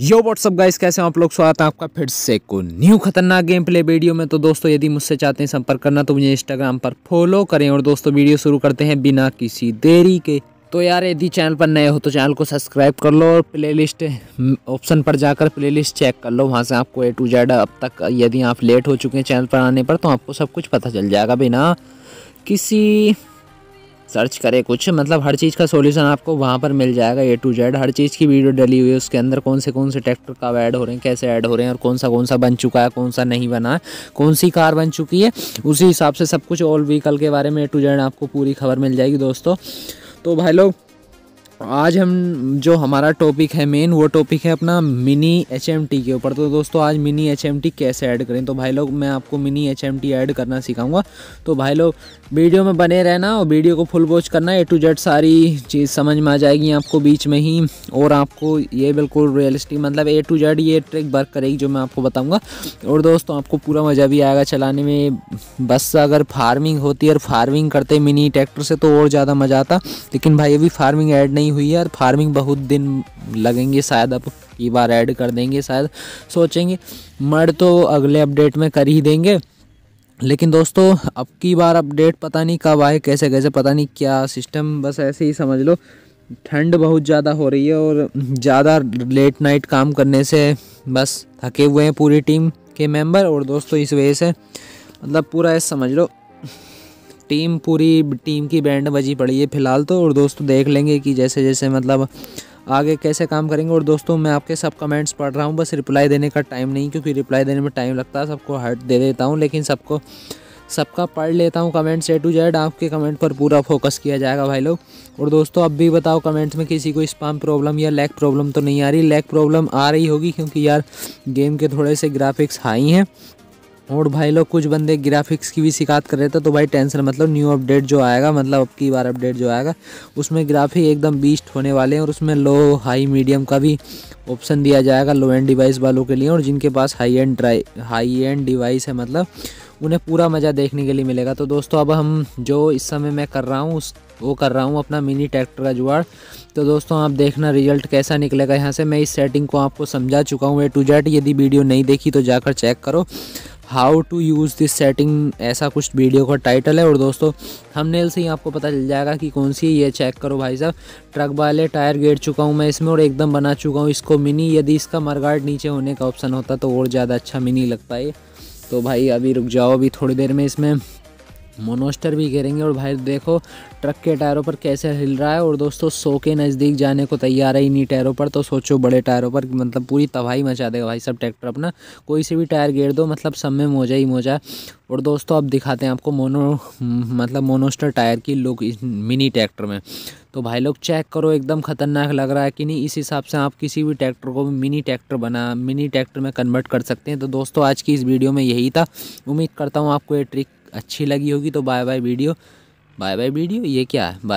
यो WhatsApp guys कैसे आप लोग स्वागत है आपका फिर से को न्यू खतरनाक गेम प्ले वीडियो में तो दोस्तों यदि मुझसे चाहते हैं संपर्क करना तो मुझे इंस्टाग्राम पर फॉलो करें और दोस्तों वीडियो शुरू करते हैं बिना किसी देरी के तो यार यदि चैनल पर नए हो तो चैनल को सब्सक्राइब कर लो और प्ले हम्म, ऑप्शन पर जाकर प्ले चेक कर लो वहाँ से आपको ए टू जेड अब तक यदि आप लेट हो चुके हैं चैनल पर आने पर तो आपको सब कुछ पता चल जाएगा बिना किसी सर्च करें कुछ मतलब हर चीज़ का सॉल्यूशन आपको वहाँ पर मिल जाएगा ए टू जेड हर चीज़ की वीडियो डली हुई है उसके अंदर कौन से कौन से ट्रैक्टर कब ऐड हो रहे हैं कैसे ऐड हो रहे हैं और कौन सा कौन सा बन चुका है कौन सा नहीं बना है कौन सी कार बन चुकी है उसी हिसाब से सब कुछ ऑल व्हीकल के बारे में ए टू जेड आपको पूरी खबर मिल जाएगी दोस्तों तो भाई लोग आज हम जो हमारा टॉपिक है मेन वो टॉपिक है अपना मिनी एच के ऊपर तो दोस्तों आज मिनी एच कैसे ऐड करें तो भाई लोग मैं आपको मिनी एच ऐड करना सिखाऊंगा तो भाई लोग वीडियो में बने रहना और वीडियो को फुल वॉच करना ए टू जेड सारी चीज़ समझ में आ जाएगी आपको बीच में ही और आपको ये बिल्कुल रियलिस्टिक मतलब ए टू जेड ये ट्रिक वर्क करेगी जो मैं आपको बताऊँगा और दोस्तों आपको पूरा मज़ा भी आएगा चलाने में बस अगर फार्मिंग होती है और फार्मिंग करते मिनी ट्रैक्टर से तो और ज़्यादा मज़ा आता लेकिन भाई अभी फार्मिंग ऐड नहीं नहीं हुई है और फार्मिंग बहुत दिन लगेंगे शायद अब की बार ऐड कर देंगे शायद सोचेंगे मर्ड तो अगले अपडेट में कर ही देंगे लेकिन दोस्तों अब की बार अपडेट पता नहीं कब आए कैसे कैसे पता नहीं क्या सिस्टम बस ऐसे ही समझ लो ठंड बहुत ज़्यादा हो रही है और ज़्यादा लेट नाइट काम करने से बस थके हुए हैं पूरी टीम के मेंबर और दोस्तों इस वजह से मतलब पूरा ऐसा समझ लो टीम पूरी टीम की बैंड बजी पड़ी है फ़िलहाल तो और दोस्तों देख लेंगे कि जैसे जैसे मतलब आगे कैसे काम करेंगे और दोस्तों मैं आपके सब कमेंट्स पढ़ रहा हूँ बस रिप्लाई देने का टाइम नहीं क्योंकि रिप्लाई देने में टाइम लगता है सबको हट दे देता हूँ लेकिन सबको सबका पढ़ लेता हूँ कमेंट्स ए टू जेड आपके कमेंट पर पूरा फोकस किया जाएगा भाई लोग और दोस्तों अब भी बताओ कमेंट्स में किसी को स्पाम प्रॉब्लम या लैग प्रॉब्लम तो नहीं आ रही लैग प्रॉब्लम आ रही होगी क्योंकि यार गेम के थोड़े से ग्राफिक्स हाई हैं और भाई लोग कुछ बंदे ग्राफिक्स की भी शिकायत कर रहे थे तो भाई टेंशन मतलब न्यू अपडेट जो आएगा मतलब अब की बार अपडेट जो आएगा उसमें ग्राफिक एकदम बीस्ट होने वाले हैं और उसमें लो हाई मीडियम का भी ऑप्शन दिया जाएगा लो एंड डिवाइस वालों के लिए और जिनके पास high end dry high end device है मतलब उन्हें पूरा मज़ा देखने के लिए मिलेगा तो दोस्तों अब हम जो इस समय मैं कर रहा हूँ उस वो कर रहा हूँ अपना मिनी ट्रैक्टर का जुगाड़ तो दोस्तों आप देखना रिजल्ट कैसा निकलेगा यहाँ से मैं इस सेटिंग को आपको समझा चुका हूँ ए टू जेड यदि वीडियो नहीं देखी तो जाकर चेक करो how to use this setting ऐसा कुछ वीडियो का टाइटल है और दोस्तों थंबनेल से ही आपको पता चल जाएगा कि कौन सी है ये चेक करो भाई साहब ट्रक वाले टायर गेट चुका हूँ मैं इसमें और एकदम बना चुका हूँ इसको मिनी यदि इसका मरगाड़ नीचे होने का ऑप्शन होता तो और ज़्यादा अच्छा मिनी लगता है तो भाई अभी रुक जाओ अभी थोड़ी देर में इसमें मोनोस्टर भी घेरेंगे और भाई देखो ट्रक के टायरों पर कैसे हिल रहा है और दोस्तों सो के नज़दीक जाने को तैयार है इन्हीं टायरों पर तो सोचो बड़े टायरों पर मतलब पूरी तबाही मचा देगा भाई सब ट्रैक्टर अपना कोई से भी टायर गिर दो मतलब सब में मोजा ही मोजा और दोस्तों अब दिखाते हैं आपको मोनो मतलब मोनोस्टर टायर की लुक मिनी ट्रैक्टर में तो भाई लोग चेक करो एकदम ख़तरनाक लग रहा है कि नहीं इस हिसाब से आप किसी भी ट्रैक्टर को मिनी ट्रैक्टर बना मिनी ट्रैक्टर में कन्वर्ट कर सकते हैं तो दोस्तों आज की इस वीडियो में यही था उम्मीद करता हूँ आपको ये ट्रिक अच्छी लगी होगी तो bye bye video bye bye video ये क्या है बाय